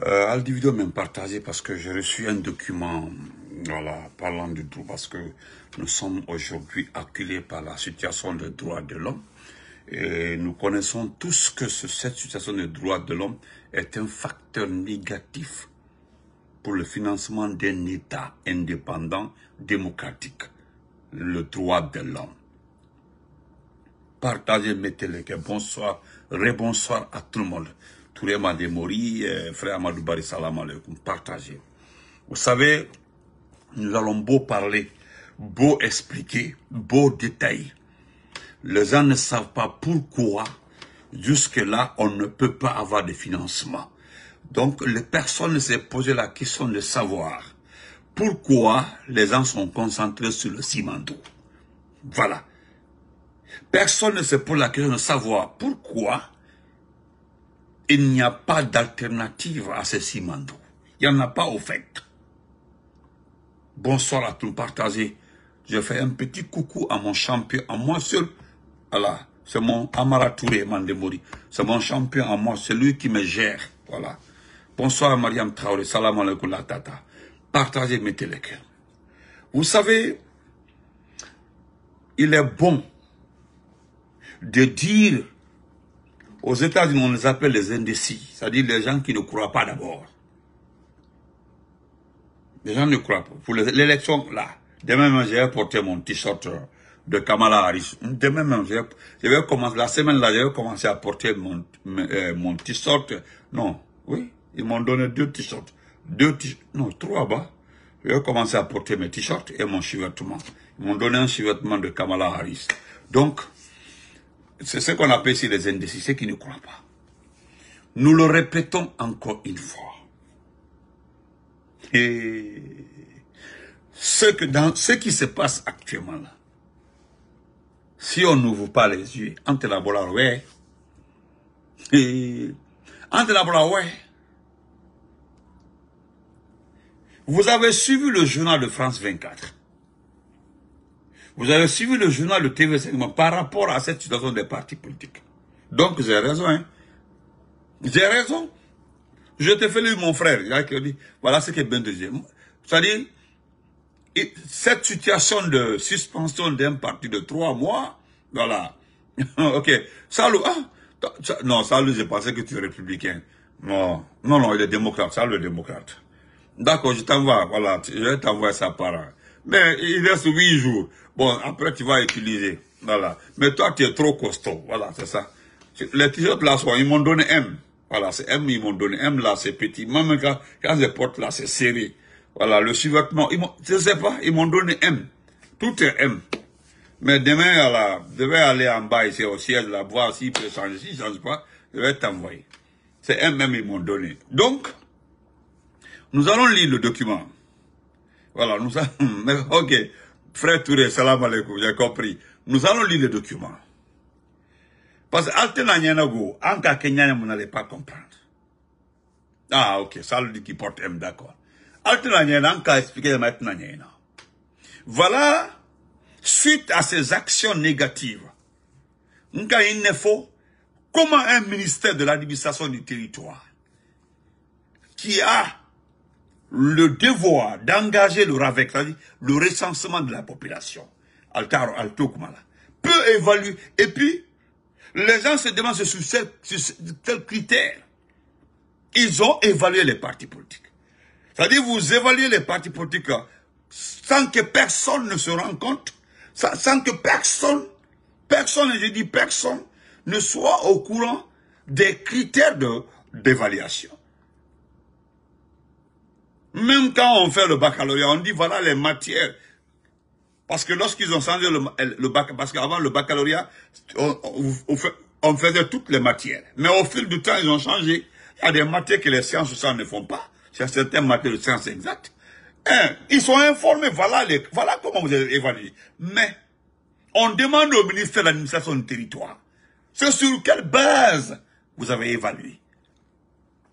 Euh, Aldivido m'a partagé parce que j'ai reçu un document voilà, parlant du droit, parce que nous sommes aujourd'hui acculés par la situation des droits de l'homme. Et nous connaissons tous que cette situation des droits de l'homme est un facteur négatif pour le financement d'un État indépendant démocratique. Le droit de l'homme. Partagez, mettez-les. Bonsoir, rebonsoir à tout le monde. Euh, frère Vous savez, nous allons beau parler, beau expliquer, beau détailler. Les gens ne savent pas pourquoi, jusque-là, on ne peut pas avoir de financement. Donc, les personnes se posent la question de savoir pourquoi les gens sont concentrés sur le d'eau. Voilà. Personne ne se pose la question de savoir pourquoi il n'y a pas d'alternative à ce Mandou. Il n'y en a pas au fait. Bonsoir à tous, partagez. Je fais un petit coucou à mon champion, à moi seul. Voilà, c'est mon Amara Touré Mandemori. C'est mon champion à moi, celui qui me gère. Voilà. Bonsoir à Mariam Traoré. Salam alaikum la tata. Partagez, mettez les cœurs. Vous savez, il est bon de dire aux États-Unis, on les appelle les indécis, c'est-à-dire les gens qui ne croient pas d'abord. Les gens ne croient pas. Pour l'élection, là, demain même, j'ai porté mon t-shirt de Kamala Harris. Demain même, je la semaine là, j'ai commencé à porter mon, euh, mon t-shirt. Non, oui, ils m'ont donné deux t-shirts. Deux t-shirts, non, trois bas. J'ai commencé à porter mes t-shirts et mon survêtement. Ils m'ont donné un survêtement de Kamala Harris. Donc, c'est ce qu'on appelle ici les indécis, ceux qui ne croient pas. Nous le répétons encore une fois. Et ce, que dans, ce qui se passe actuellement là, si on n'ouvre pas les yeux, entre la et entre la ouais, vous avez suivi le journal de France 24. Vous avez suivi le journal de TV 5 par rapport à cette situation des partis politiques. Donc, j'ai raison. Hein. J'ai raison. Je te fais lire mon frère. qui dit, voilà ce que bien C'est-à-dire, cette situation de suspension d'un parti de trois mois, voilà. ok. Salut. Ah, non, salut, je pensais que tu es républicain. Non, non, non, il est démocrate. Salut, le démocrate. D'accord, je t'envoie, voilà, je vais t'envoyer ça par mais il reste 8 jours. Bon, après, tu vas utiliser. Voilà. Mais toi, tu es trop costaud. Voilà, c'est ça. Les t-shirts là, ils m'ont donné M. Voilà, c'est M, ils m'ont donné M là, c'est petit. Même quand, quand je porte là, c'est serré. Voilà, le survêtement, ils je sais pas, ils m'ont donné M. Tout est M. Mais demain, là, je vais aller en bas ici au siège là, voir s'il peut changer. S'il ne change pas, je vais t'envoyer. C'est M, M, ils m'ont donné. Donc, nous allons lire le document. Voilà, nous allons... Ok, frère Touré, salam alaikum, j'ai compris. Nous allons lire les documents. Parce que Altena Nyanago, Anka Kenya, vous n'allez pas comprendre. Ah, ok, ça le dit qui porte M, d'accord. Altena en Anka expliqué maintenant Nyana. Voilà, suite à ces actions négatives, Nka Innefo, comment un ministère de l'administration du territoire, qui a le devoir d'engager le c'est-à-dire le recensement de la population, Altar peut évaluer. Et puis, les gens se demandent sur, quel critère ils ont évalué les partis politiques. C'est-à-dire, vous évaluez les partis politiques sans que personne ne se rende compte, sans, que personne, personne, je dis personne, ne soit au courant des critères d'évaluation. Même quand on fait le baccalauréat, on dit voilà les matières. Parce que lorsqu'ils ont changé le, euh, parce qu'avant le baccalauréat, on, faisait toutes les matières. Mais au fil du temps, ils ont changé. Il y a des matières que les sciences ne font pas. C'est certaines matières de sciences exactes. ils sont informés, voilà, les, voilà comment vous avez évalué. Mais on demande au ministère de l'administration du territoire, c'est sur quelle base vous avez évalué.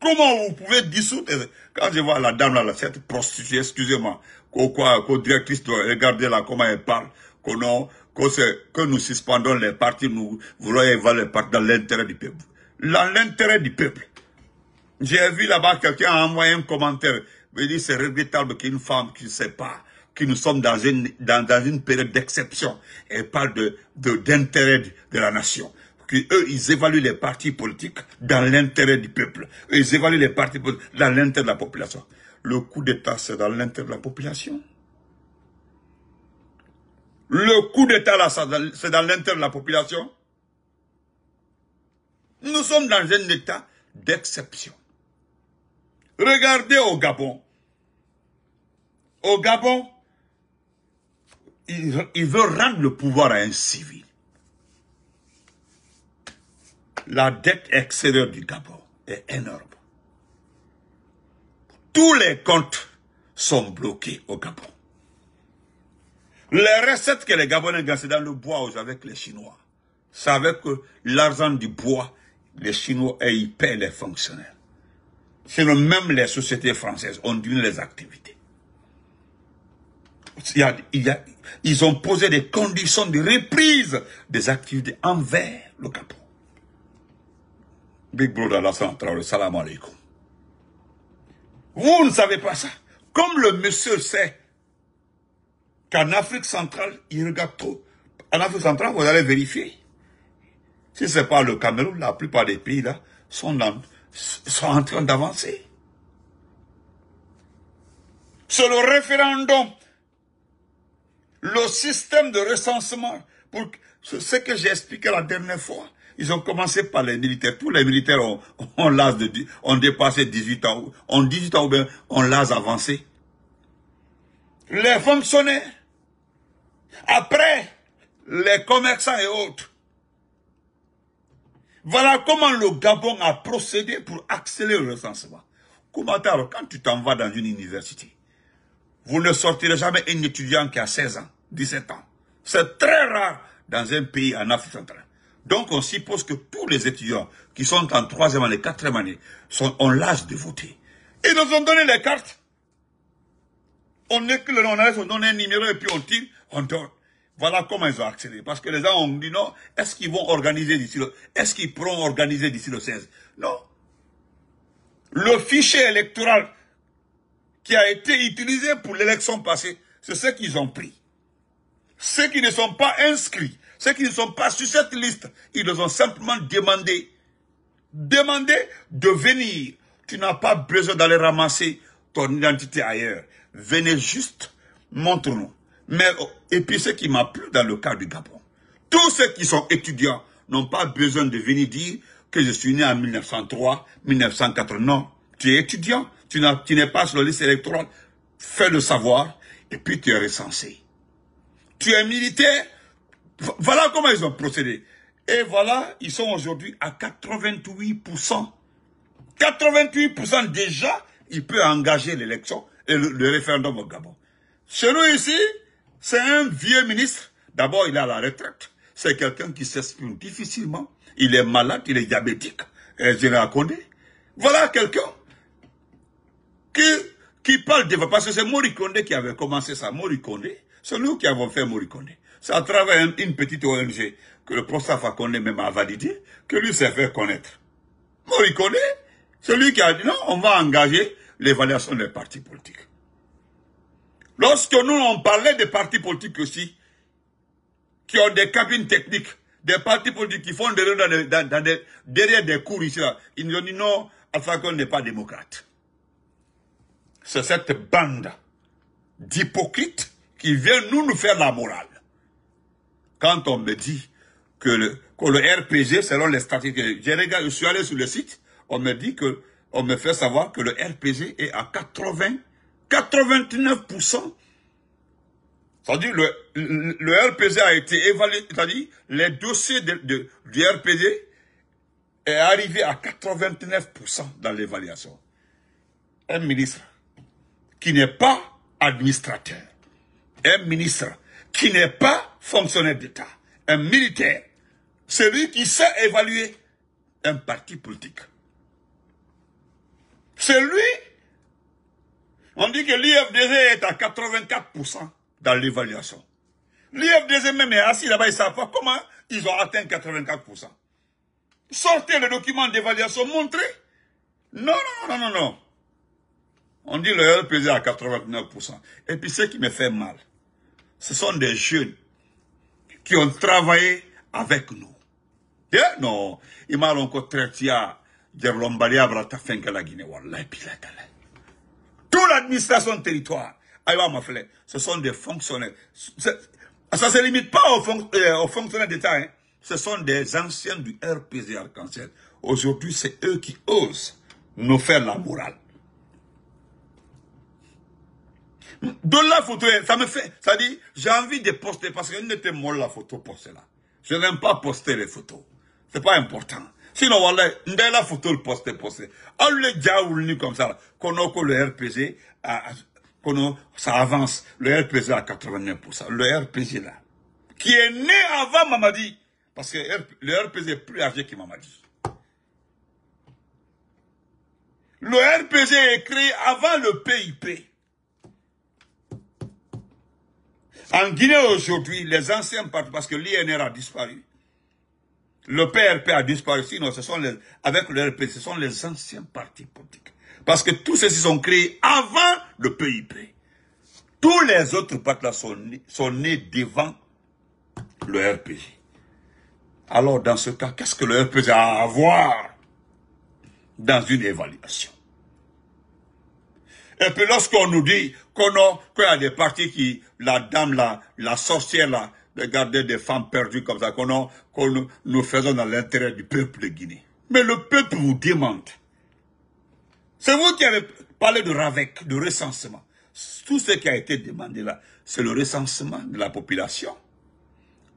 Comment vous pouvez dissoudre Quand je vois la dame là, cette prostituée, excusez-moi, qu'au directrice doit regarder là comment elle parle, que, nous suspendons les partis, nous voulons évaluer les partis dans l'intérêt du peuple. Dans l'intérêt du peuple. J'ai vu là-bas quelqu'un envoyer un commentaire. Il dit c'est regrettable qu'une femme qui ne sait pas que nous sommes dans une, dans, une période d'exception. et parle de d'intérêt de la nation qu'eux, ils évaluent les partis politiques dans l'intérêt du peuple. Ils évaluent les partis politiques dans l'intérêt de la population. Le coup d'État, c'est dans l'intérêt de la population. Le coup d'État, là, c'est dans l'intérêt de la population. Nous sommes dans un état d'exception. Regardez au Gabon. Au Gabon, ils veulent rendre le pouvoir à un civil la dette extérieure du Gabon est énorme. Tous les comptes sont bloqués au Gabon. Les recettes que les Gabonais gagnent, dans le bois avec les Chinois. C'est que euh, l'argent du bois, les Chinois, et ils paient les fonctionnaires. C'est même les sociétés françaises, ont dû les activités. ils ont posé des conditions de reprise des activités envers le Gabon. Big Brother la centrale, salam alaikum. Vous ne savez pas ça. Comme le monsieur sait qu'en Afrique centrale, il regarde trop. En Afrique centrale, vous allez vérifier. Si ce n'est pas le Cameroun, la plupart des pays là sont, dans, sont en train d'avancer. Sur le référendum, le système de recensement, pour ce que j'ai expliqué la dernière fois, ils ont commencé par les militaires. Tous les militaires ont, de, dépassé 18 ans. En 18 ans ou bien on l'âge avancé. Les fonctionnaires. Après, les commerçants et autres. Voilà comment le Gabon a procédé pour accélérer le recensement. Commentaire, quand tu t'en vas dans une université, vous ne sortirez jamais un étudiant qui a 16 ans, 17 ans. C'est très rare dans un pays en Afrique centrale. Donc on suppose que tous les étudiants qui sont en troisième année, quatrième année, sont, ont l'âge de voter. Ils nous ont donné les cartes. On est que le nom on donne un numéro et puis on tire, on donne. Voilà comment ils ont accédé. Parce que les gens ont dit non, est-ce qu'ils vont organiser d'ici le... Est-ce qu'ils pourront organiser d'ici le 16 Non. Le fichier électoral qui a été utilisé pour l'élection passée, c'est ce qu'ils ont pris. Ceux qui ne sont pas inscrits ceux qui ne sont pas sur cette liste, ils nous ont simplement demandé. Demandé de venir. Tu n'as pas besoin d'aller ramasser ton identité ailleurs. Venez juste, montre-nous. Mais, oh, et puis ce qui m'a plu dans le cas du Gabon, tous ceux qui sont étudiants n'ont pas besoin de venir dire que je suis né en 1903, 1904. Non, tu es étudiant, tu n'es pas sur la liste électorale. Fais le savoir et puis tu es recensé. Tu es militaire, voilà comment ils ont procédé. Et voilà, ils sont aujourd'hui à 88%. 88% déjà, il peut engager l'élection et le, référendum au Gabon. Chez nous ici, c'est un vieux ministre. D'abord, il est à la retraite. C'est quelqu'un qui s'exprime difficilement. Il est malade, il est diabétique. Et euh, je l'ai raconté. Voilà quelqu'un qui, parle de... Parce que c'est Mori qui avait commencé ça. Mori c'est nous qui avons fait Mori c'est à travers une petite ONG que le professeur Fakonde même à validé, que lui s'est fait connaître. Moi, il connaît. C'est qui a dit, non, on va engager l'évaluation des partis politiques. Lorsque nous, on parlait des partis politiques aussi, qui ont des cabines techniques, des partis politiques qui font des dans, derrière des cours ici, ils nous ont dit, non, Alpha n'est pas démocrate. C'est cette bande d'hypocrites qui vient nous, nous faire la morale quand on me dit que le, le RPG, selon les statistiques, je suis allé sur le site, on me dit que, on me fait savoir que le RPG est à 80, 89%. C'est-à-dire, le, le, RPG a été évalué, c'est-à-dire, les dossiers de, du RPG est arrivé à 89% dans l'évaluation. Un ministre qui n'est pas administrateur, un ministre qui n'est pas fonctionnaire d'État, un militaire, celui qui sait évaluer un parti politique. C'est lui, on dit que l'IFDZ est à 84% dans l'évaluation. L'IFDZ même est assis là-bas, ils ne savent pas comment ils ont atteint 84%. Sortez le document d'évaluation, montrez. Non, non, non, non, non. On dit le est à 89%. Et puis ce qui me fait mal, ce sont des jeunes qui ont travaillé avec nous. De, eh non, imalo de à jerlombali fin que la Guinée Tout Toute l'administration de territoire, ah, ce sont des fonctionnaires. Ça ne se limite pas euh, aux, fonctionnaires d'État, hein. ce sont des anciens du RPG Arc-en-Ciel. Aujourd'hui, c'est eux qui osent nous faire la morale de la photo, ça me fait, ça dit, j'ai envie de poster parce qu'elle était pas la photo postée là. Je n'aime pas poster les photos. C'est pas important. Sinon, voilà, de la photo le poster poster. On le dit comme ça, qu'on a le RPG, ça avance. Le RPG à 89%, Le RPG là. Qui est né avant Mamadi. Parce que le RPG est plus âgé que Mamadi. Le RPG est créé avant le PIP. En Guinée aujourd'hui, les anciens partis, parce que l'INR a disparu, le PRP a disparu, sinon ce sont avec le RP, ce sont les anciens partis politiques. Parce que tous ceux-ci sont créés avant le PIP. Tous les autres partis sont, sont nés devant le RPG. Alors dans ce cas, qu'est-ce que le RPG a à voir dans une évaluation et puis lorsqu'on nous dit qu'on a, qu'il y a des partis qui, la dame là, la sorcière là, de garder des femmes perdues comme ça, qu'on qu'on nous faisons dans l'intérêt du peuple de Guinée. Mais le peuple vous demande. C'est vous qui avez parlé de RAVEC, de recensement. Tout ce qui a été demandé là, c'est le recensement de la population.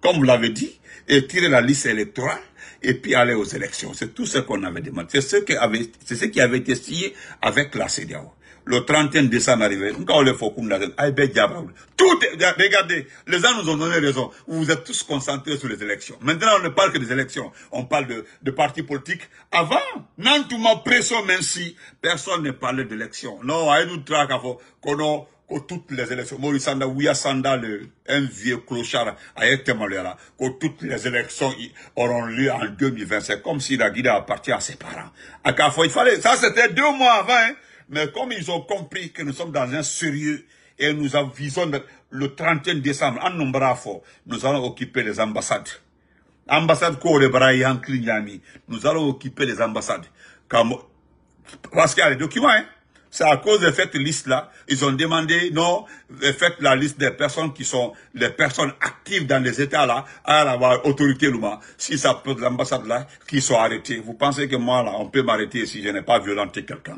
Comme vous l'avez dit, et tirer la liste électorale et puis aller aux élections. C'est tout ce qu'on avait demandé. C'est ce, qui avait, ce qui avait été signé avec la CDAO le 31 décembre arrivé, tout regardez, les gens nous ont donné raison. Vous êtes tous concentrés sur les élections. Maintenant, on ne parle que des élections. On parle de, de partis politiques. Avant, non, tout pression, même si personne ne parlait d'élections. Non, à nous traque avant qu'on toutes les élections. Maurice Sanda, Sanda, un vieux clochard, a été là, que toutes les élections auront lieu en 2025. comme si la guide appartient à ses parents. À il fallait, ça c'était deux mois avant, hein. Mais comme ils ont compris que nous sommes dans un sérieux et nous avisons le 31 décembre, en nombre fort, nous allons occuper les ambassades. Ambassade nous allons occuper les ambassades. Parce qu'il y a les documents, hein. C'est à cause de cette liste-là, ils ont demandé, non, faites la liste des personnes qui sont les personnes actives dans les États-là, à avoir autorité Si ça peut l'ambassade-là, qu'ils soient arrêtés. Vous pensez que moi, là, on peut m'arrêter si je n'ai pas violenté quelqu'un.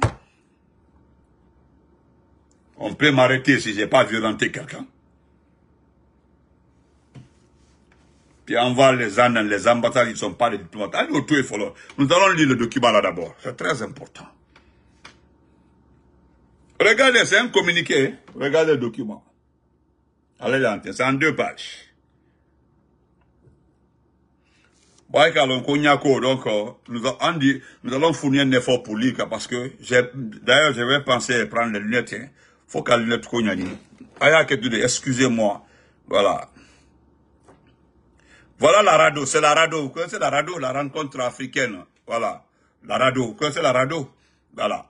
On peut m'arrêter si je n'ai pas violenté quelqu'un. Puis on va les les ambassades, ils ne sont pas des diplomates. Allez au Nous allons lire le document là d'abord. C'est très important. Regardez, c'est un communiqué. Regardez le document. Allez C'est en deux pages. Donc, euh, nous, nous allons fournir un effort pour lire, parce que, d'ailleurs, je vais penser à prendre les lunettes, hein. Il faut qu'elle le excusez moi voilà voilà la radio c'est la radio vous connaissez la radio la rencontre africaine voilà la radio vous connaissez la radio voilà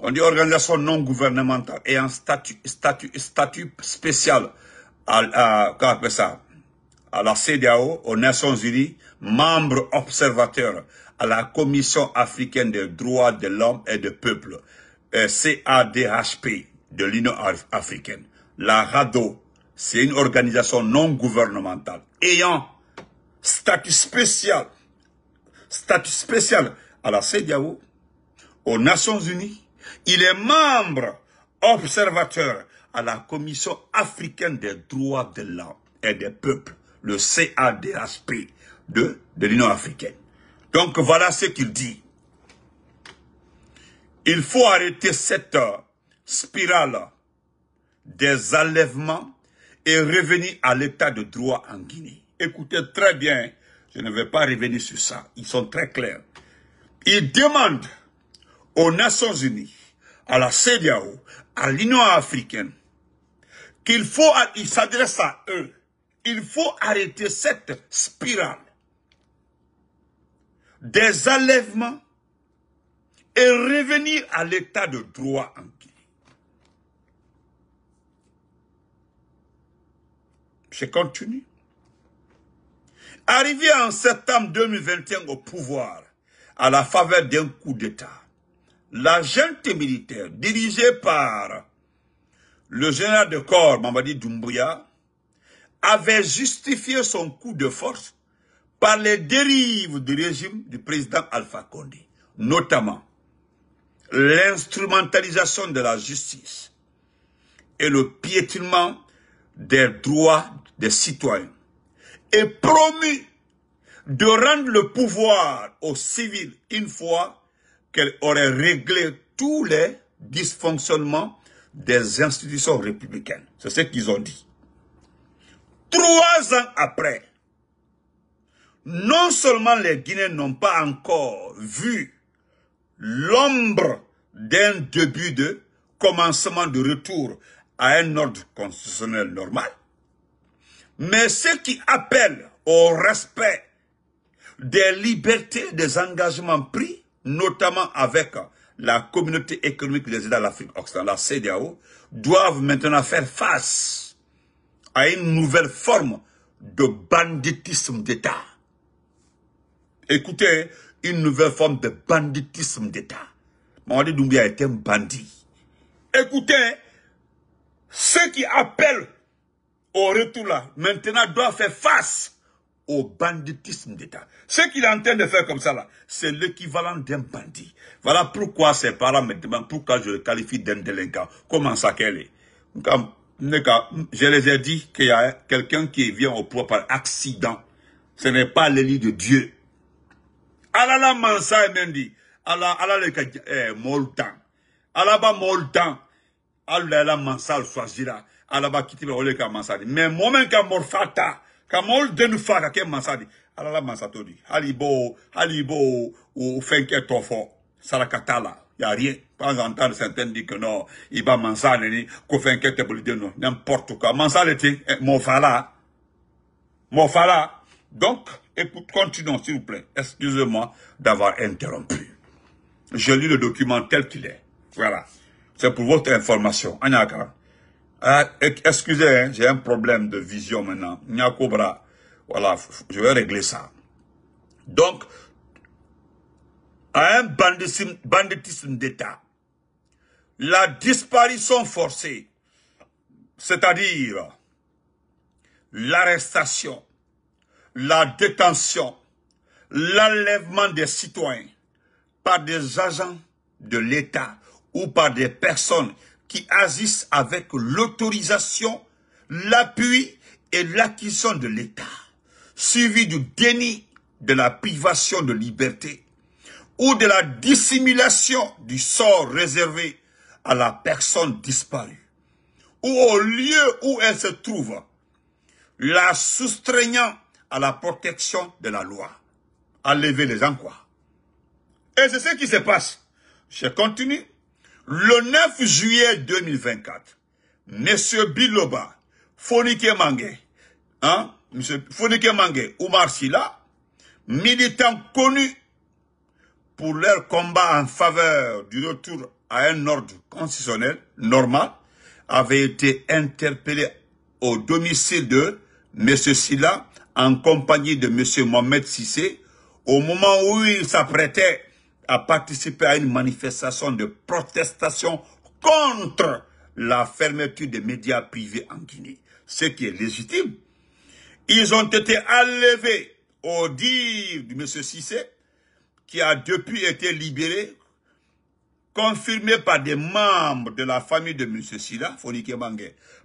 on dit organisation non gouvernementale et un statut statut statut spécial à, ça à la CDAO, aux Nations Unies, membre observateur à la Commission africaine des droits de l'homme et des peuples, euh, CADHP de l'Union africaine. La RADO, c'est une organisation non gouvernementale ayant statut spécial, statut spécial à la CEDEAO, aux Nations Unies. Il est membre observateur à la Commission africaine des droits de l'homme et des peuples, le CADHP de, l'Union africaine. Donc voilà ce qu'il dit. Il faut arrêter cette euh, spirale des enlèvements et revenir à l'état de droit en Guinée. Écoutez très bien, je ne vais pas revenir sur ça, ils sont très clairs. Ils demandent aux Nations Unies, à la CEDEAO, à l'Union africaine, qu'il faut, ils s'adressent à eux, il faut arrêter cette spirale des enlèvements et revenir à l'état de droit en Je continue. Arrivé en septembre 2021 au pouvoir, à la faveur d'un coup d'État, la junte militaire dirigée par le général de corps Mamadi Doumbouya avait justifié son coup de force par les dérives du régime du président Alpha Condé, notamment l'instrumentalisation de la justice et le piétinement des droits des citoyens et promis de rendre le pouvoir aux civils une fois qu'elle aurait réglé tous les dysfonctionnements des institutions républicaines. C'est ce qu'ils ont dit. Trois ans après, non seulement les Guinéens n'ont pas encore vu l'ombre d'un début de commencement de retour à un ordre constitutionnel normal. Mais ceux qui appellent au respect des libertés, des engagements pris, notamment avec la communauté économique des États de l'Afrique occidentale, la CDAO, doivent maintenant faire face à une nouvelle forme de banditisme d'État. Écoutez, une nouvelle forme de banditisme d'État. Mamadi Doumbia était un bandit. Écoutez, ceux qui appellent au retour là, maintenant doivent faire face au banditisme d'État. Ce qu'il est en train de faire comme ça là, c'est l'équivalent d'un bandit. Voilà pourquoi ses parents me pourquoi je le qualifie d'un délinquant. Comment ça qu'elle est je les ai dit qu'il y a quelqu'un qui vient au pouvoir par accident. Ce n'est pas l'élite de Dieu. Alala Mansa dit, Allah, Allah le eh, Moltan. Allah ba Moltan alela mansal swazira alaba quand ole ka mansadi me momen ka morfata ka mol denu dit ke mansadi alala mansatodi halibo halibo ou fenke tofo sarakatala y a rien pas entendre certains dire que non il va mansale ni ko fenke te bolide non n'importe quoi mansale eh, ti mon fala mon fala donc écoute continuons s'il vous plaît excusez-moi d'avoir interrompu je lis le document tel qu'il est voilà c'est pour votre information. Ah, excusez, hein, j'ai un problème de vision maintenant. Nyakobra. Voilà, je vais régler ça. Donc, à un banditisme d'État, la disparition forcée, c'est-à-dire l'arrestation, la détention, l'enlèvement des citoyens par des agents de l'État ou par des personnes qui agissent avec l'autorisation, l'appui et l'acquisition de l'État, suivi du déni de la privation de liberté ou de la dissimulation du sort réservé à la personne disparue, ou au lieu où elle se trouve, la soustraignant à la protection de la loi, à lever les enquêtes. Et c'est ce qui se passe. Je continue. Le 9 juillet 2024, Monsieur Biloba, Fonike Mange, hein, Monsieur Fonike Mange, Oumar Silla, militants connus pour leur combat en faveur du retour à un ordre constitutionnel normal, avait été interpellé au domicile de M. Silla en compagnie de M. Mohamed Sissé au moment où il s'apprêtait a participé à une manifestation de protestation contre la fermeture des médias privés en Guinée, ce qui est légitime. Ils ont été enlevés au dire de M. Sissé, qui a depuis été libéré, confirmé par des membres de la famille de M. Sida, Fonike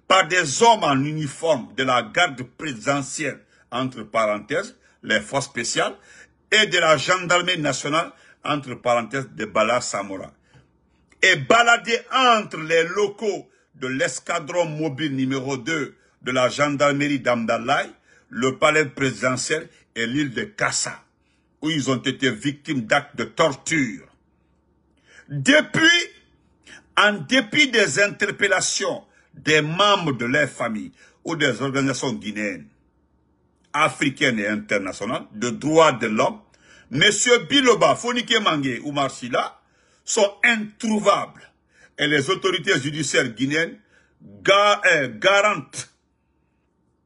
par des hommes en uniforme de la garde présidentielle, entre parenthèses, les forces spéciales, et de la gendarmerie nationale, entre parenthèses, de Bala Samora, et baladé entre les locaux de l'escadron mobile numéro 2 de la gendarmerie d'Amdalaï, le palais présidentiel et l'île de Kassa, où ils ont été victimes d'actes de torture. Depuis, en dépit des interpellations des membres de leur famille ou des organisations guinéennes, africaines et internationales, de droits de l'homme, Monsieur Biloba, Fonike Mange ou Marsila sont introuvables. Et les autorités judiciaires guinéennes euh, garantent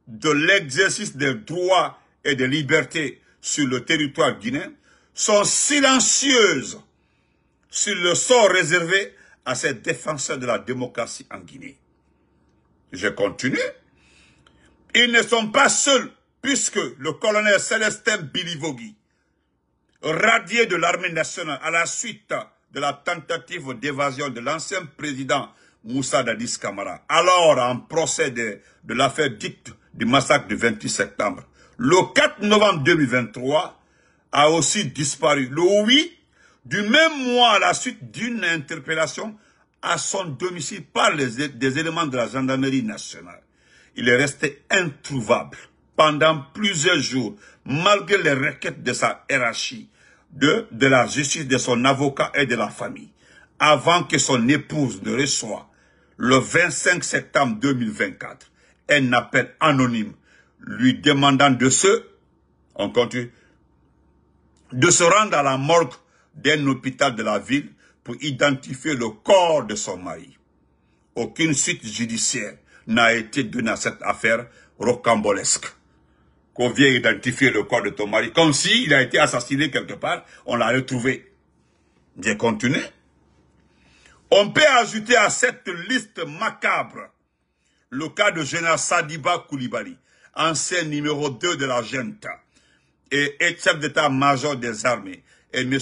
de l'exercice des droits et des libertés sur le territoire guinéen sont silencieuses sur le sort réservé à ces défenseurs de la démocratie en Guinée. Je continue. Ils ne sont pas seuls, puisque le colonel Célestin Bilivogui, radié de l'armée nationale à la suite de la tentative d'évasion de l'ancien président Moussa Dadis Kamara, alors en procès de, l'affaire dite du massacre du 28 septembre. Le 4 novembre 2023 a aussi disparu. Le 8 du même mois à la suite d'une interpellation à son domicile par les, des éléments de la gendarmerie nationale. Il est resté introuvable pendant plusieurs jours, malgré les requêtes de sa hiérarchie, de, la justice de son avocat et de la famille, avant que son épouse ne reçoive, le 25 septembre 2024, un appel anonyme lui demandant de se, continue, de se rendre à la morgue d'un hôpital de la ville pour identifier le corps de son mari. Aucune suite judiciaire n'a été donnée à cette affaire rocambolesque qu'on vient identifier le corps de ton mari, comme s'il a été assassiné quelque part, on l'a retrouvé. Bien continué. On peut ajouter à cette liste macabre le cas de Général Sadiba Koulibaly, ancien numéro 2 de la GENTA, et, chef d'état-major des armées, et M.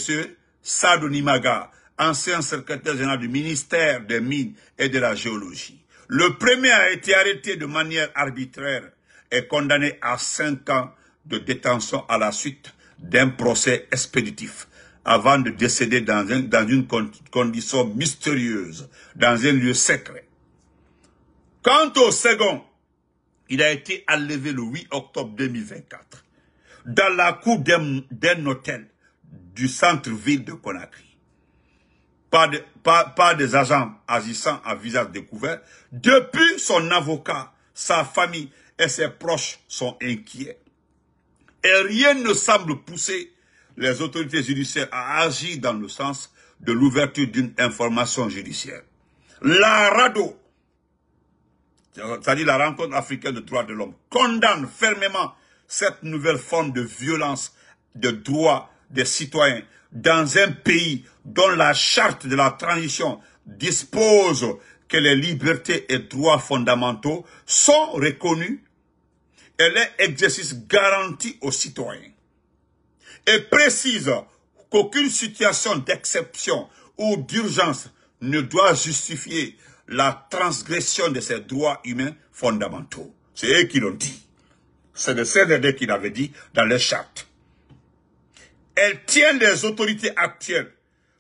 Sadou Nimaga, ancien secrétaire général du ministère des Mines et de la Géologie. Le premier a été arrêté de manière arbitraire est condamné à 5 ans de détention à la suite d'un procès expéditif avant de décéder dans, dans une condition mystérieuse, dans un lieu secret. Quant au second, il a été enlevé le 8 octobre 2024 dans la cour d'un hôtel du centre-ville de Conakry. Par, par, des agents agissant à visage découvert, depuis son avocat, sa famille et ses proches sont inquiets. Et rien ne semble pousser les autorités judiciaires à agir dans le sens de l'ouverture d'une information judiciaire. La RADO, c'est-à-dire la rencontre africaine de droits de l'homme, condamne fermement cette nouvelle forme de violence de droits des citoyens dans un pays dont la charte de la transition dispose que les libertés et droits fondamentaux sont reconnus elle est exercice garanti aux citoyens et précise qu'aucune situation d'exception ou d'urgence ne doit justifier la transgression de ses droits humains fondamentaux. C'est eux qui l'ont dit. C'est le CDD qui l'avait dit dans les chartes. Elle tient les autorités actuelles,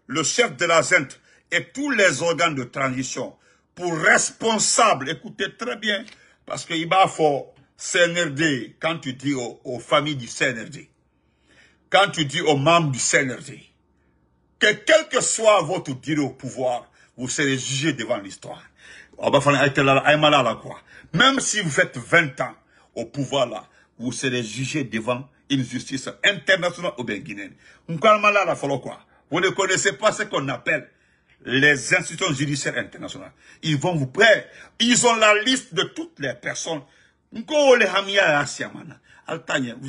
le chef de la ZENT et tous les organes de transition pour responsables, écoutez très bien, parce qu'il va fort, CNRD, quand tu dis aux, familles du CNRD, quand tu dis aux membres du CNRD, que quel que soit votre dire au pouvoir, vous serez jugé devant l'histoire. Ah, bah, Même si vous faites 20 ans au pouvoir là, vous serez jugé devant une justice internationale ou bien Vous ne connaissez pas ce qu'on appelle les institutions judiciaires internationales. Ils vont vous prêter. Ils ont la liste de toutes les personnes vous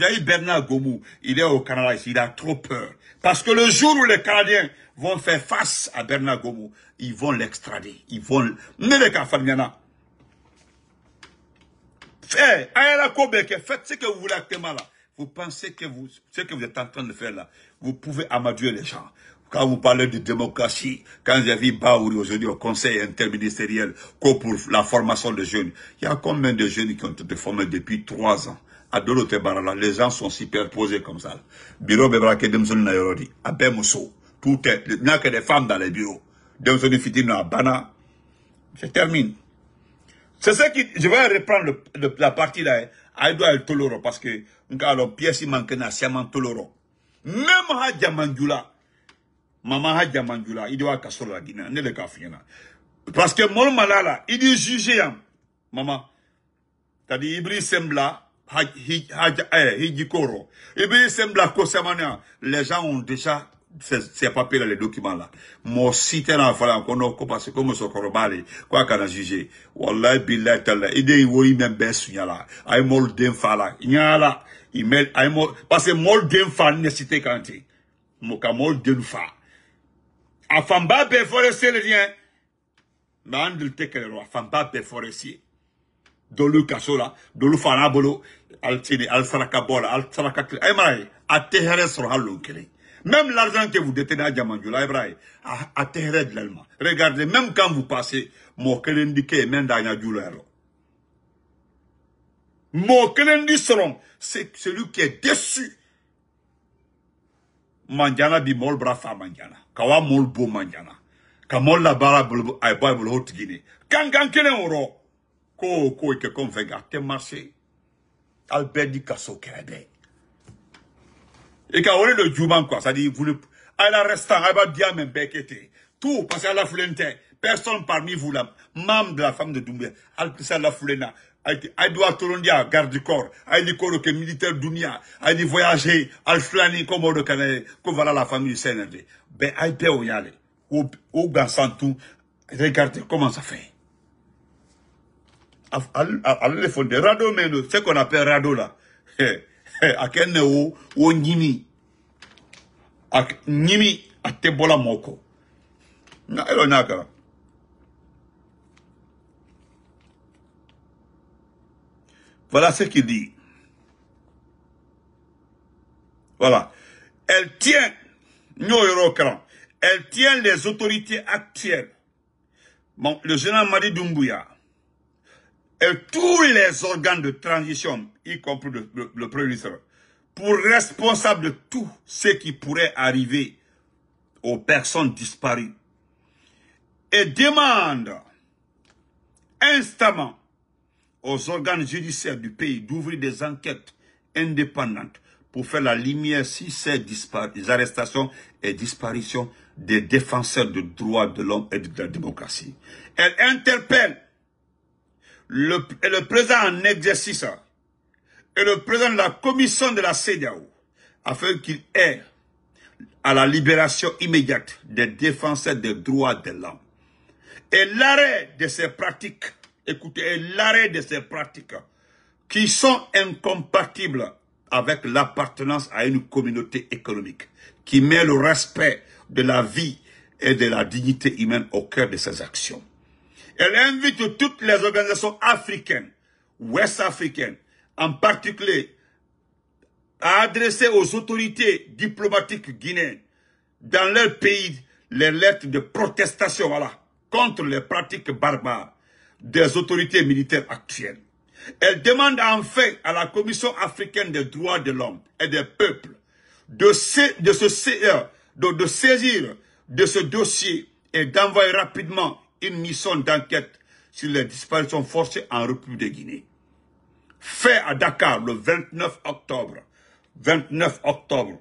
avez Bernard Gomou, il est au Canada ici, il a trop peur. Parce que le jour où les Canadiens vont faire face à Bernard Gomou, ils vont l'extrader. Ils vont... Neleka Famiana. Faites, faites ce que vous voulez actuellement là. Vous pensez que vous, ce que vous êtes en train de faire là, vous pouvez amadouer les gens. Quand vous parlez de démocratie, quand j'ai vu Baouri aujourd'hui au conseil interministériel pour la formation des jeunes, il y a combien de jeunes qui ont été formés depuis trois ans à Barala, les gens sont superposés comme ça. Bureau Bebrake Demson Nayorodi, à Bemousso, tout est, il n'y a que des femmes dans les bureaux. Demson Fitina, Bana. Je termine. C'est ça qui, je vais reprendre le, la partie là, hein. Aïdoua El Toloro, parce que, nous avons pièce manque na Siaman Toloro. Même à Diamandula, Maman Hadja Manjula, il doit casser la Guinée, ne le kafina. Parce que mon malala, il dit juger, hein. maman. T'as dit, Ibri Sembla, Hijikoro. Eh, Ibri Sembla, Kosemania. Hein. Les gens ont déjà ces papiers-là, les documents-là. Mon site là, voilà, qu'on parce que, comme ce qu'on quoi qu'on a jugé. Wallahi, billahi, tala, il dit, oui, même, ben, là. Aïe, mol, d'un là. Il y a là, met, aïe, mol, parce que mol, d'un fa, nécessité, quand il. Moka mol, d'un a Famba Forestier le lien. Mandel Tekelero, Famba Forestier. Dolu Kasola, Dolu Fanabolo, Altini, Al-Sarakabola, Al-Sarakakli. Emraï, eh, à Teheres Rohalo Kele. Même l'argent que vous détenez à Diamandjoula, Emraï, eh, à Teheres de l'Allemand. Regardez, même quand vous passez, même dans Mendanya Djoulero. Eh, Mokele Nisseron, c'est celui qui est déçu manjana bi mol manjana kawa mol manjana ka la bara kene ko ko ke marché albert di kaso kebe. et on le quoi ça dit à la restant tout parce la personne parmi vous là membre de la femme de Doumbé alpisa la foulena. Aïdoua atorondia garde du corps ayni koroke militaire dunia ayni voyager alflani komoɗo kane ko voilà la famille cnrd be ay bewo yale o gba regardez comment ça fait alale fonde rado meno ce qu'on appelle rado là akene wo wo nyimi nyimi atebola moko na elo nakara Voilà ce qu'il dit. Voilà. Elle tient, nous, elle tient les autorités actuelles. Bon, le général Madi Doumbouya et tous les organes de transition, y compris le, Premier ministre, pour responsable de tout ce qui pourrait arriver aux personnes disparues. Et demande instamment aux organes judiciaires du pays d'ouvrir des enquêtes indépendantes pour faire la lumière sur ces arrestations et disparitions des défenseurs de droits de l'homme et de la démocratie. Elle interpelle le, président en exercice et le président de la commission de la CEDAO afin qu'il ait à la libération immédiate des défenseurs des droits de l'homme et l'arrêt de ces pratiques écoutez, l'arrêt de ces pratiques qui sont incompatibles avec l'appartenance à une communauté économique, qui met le respect de la vie et de la dignité humaine au cœur de ses actions. Elle invite toutes les organisations africaines, ouest-africaines, en particulier, à adresser aux autorités diplomatiques guinéennes dans leur pays les lettres de protestation contre les pratiques barbares des autorités militaires actuelles. Elle demande enfin à la Commission africaine des droits de l'homme et des peuples euh, de, de, saisir de ce dossier et d'envoyer rapidement une mission d'enquête sur les disparitions forcées en République de Guinée. Fait à Dakar le 29 octobre. 29 octobre.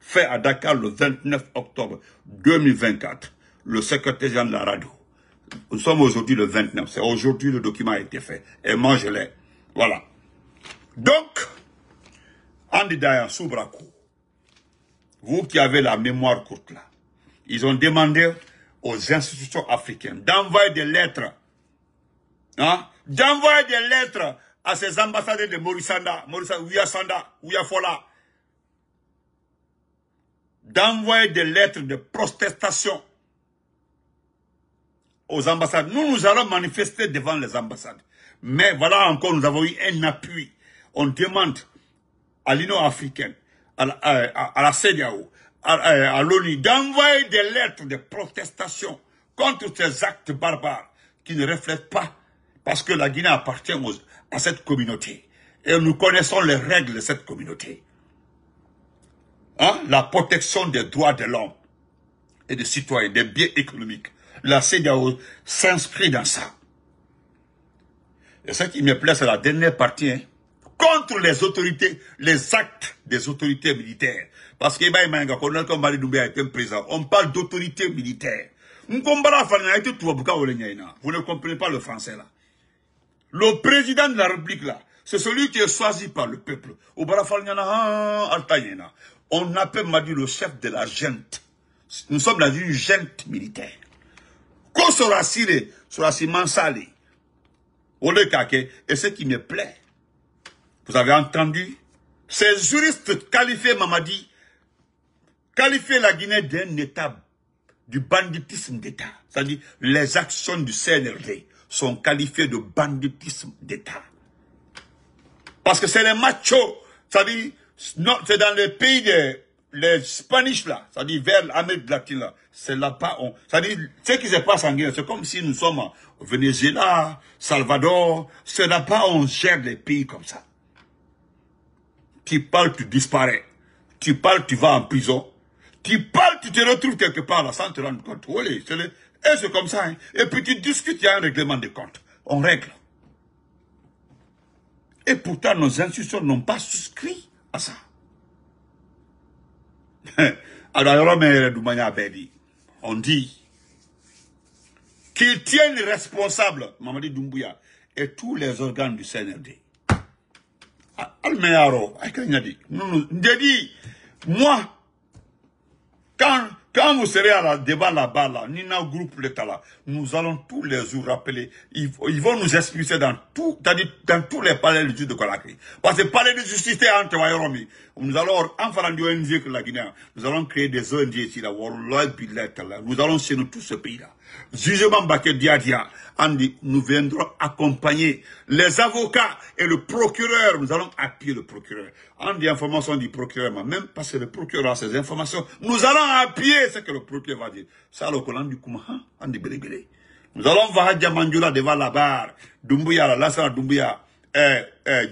Fait à Dakar le 29 octobre 2024. Le secrétaire général de la radio nous sommes aujourd'hui le 29. C'est aujourd'hui le document a été fait. Et moi, je l'ai. Voilà. Donc, Andy Dayan vous qui avez la mémoire courte là, ils ont demandé aux institutions africaines d'envoyer des lettres, hein, d'envoyer des lettres à ces ambassadeurs de Morissanda, Morisanda, Ouyasanda, Ouyafola, d'envoyer des lettres de protestation aux ambassades. Nous, nous allons manifester devant les ambassades. Mais voilà encore, nous avons eu un appui. On demande à l'Union africaine, à, la, euh, à, euh, à l'ONU, d'envoyer des lettres de protestation contre ces actes barbares qui ne reflètent pas, parce que la Guinée appartient à cette communauté. Et nous connaissons les règles de cette communauté. Hein? La protection des droits de l'homme et des citoyens, des biens économiques, la CEDAO s'inscrit dans ça. Et ce qui me plaît, c'est la dernière partie, hein, contre les autorités, les actes des autorités militaires. Parce que bah, on parle d'autorité militaire. Vous ne comprenez pas le français là. Le président de la République là, c'est celui qui est choisi par le peuple. Ah, on appelle Madi le chef de la gente. Nous sommes dans une gente militaire. Sur sera sur sera ciment salé. Au et ce qui me plaît, vous avez entendu, ces juristes qualifiés Mamadi, qualifier la Guinée d'un état du banditisme d'État, c'est-à-dire les actions du CNRD sont qualifiées de banditisme d'État. Parce que c'est les machos, c'est-à-dire c'est dans les pays des les Spanish là, ça dit vers l'Amérique latine là, c'est là pas on, ça dit ce qui se passe en Guinée, c'est comme si nous sommes au Venezuela, Salvador, c'est là pas on gère les pays comme ça. Tu parles, tu disparais. Tu parles, tu vas en prison. Tu parles, tu te retrouves quelque part là sans te rendre compte. Oui, c'est comme ça. Hein. Et puis tu discutes, il y a un règlement de compte. On règle. Et pourtant, nos institutions n'ont pas souscrit à ça. Alors, on dit qu'ils tiennent responsable Mamadi Doumbouya et tous les organes du CNRD. Almeyaro, il nous nous dit, moi, quand quand vous serez à la, débat là-bas, là, le Groupe l'État, là, nous allons tous les jours rappeler, ils, vont nous expulser dans tout, dans tous les palais de justice de Conakry. Parce que palais de justice est entre Wayoromi. Nous allons, en faisant du ONG que la Guinée, nous allons créer des ONG ici, là, Nous allons chez nous tout ce pays-là. Jugement Bakedia Diadia, Andy, nous viendrons accompagner les avocats et le procureur. Nous allons appuyer le procureur. En information du procureur, même parce que le procureur a ces informations, nous allons appuyer ce que le procureur va dire. Ça, le collant du kouma, hein, Andy Bélébélé. Nous allons voir Diamandioula devant la barre. Dumbuya, la ça Dumbuya. Eh, eh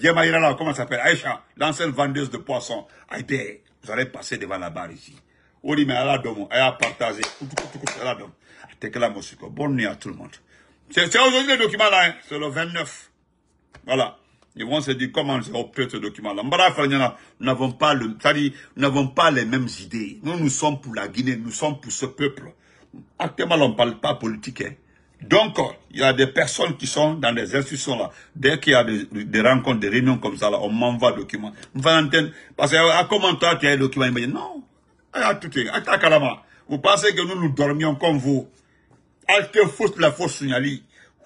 comment ça s'appelle Aïcha, l'ancienne vendeuse de poissons. Aïté, vous allez passer devant la barre ici. On mais elle a partagé. Elle a Bonne nuit à tout le monde. C'est aujourd'hui le document là, hein. c'est le 29. Voilà. Ils vont se dire comment j'ai obtenu ce document-là. Nous n'avons pas le, dit, nous n'avons pas les mêmes idées. Nous, nous sommes pour la Guinée, nous sommes pour ce peuple. Actuellement, on ne parle pas politique. Hein. Donc, il y a des personnes qui sont dans des institutions là. Dès qu'il y a des, rencontres, des réunions comme ça là, on m'envoie le document. parce que ah, comment toi tu as le document Il me non. Ah, ah, vous pensez que nous nous dormions comme vous alte fos la fos sunyali.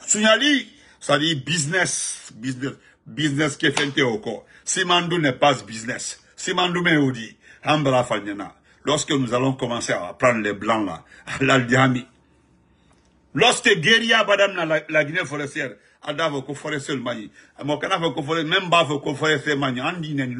Sunyali, business. Business business, biznes, biznes fait fente Si Mandou n'est pas business. Simandou Mandou ou di, hambra fanyana. Lorsque nous allons commencer à prendre les blancs là, à l'Aldiami. Lorsque Guerilla badam la, la Guinée forestière, adavo ko forestier le mani. Mo kanafo ko forestier, même bafo ko forestier mani, andi nen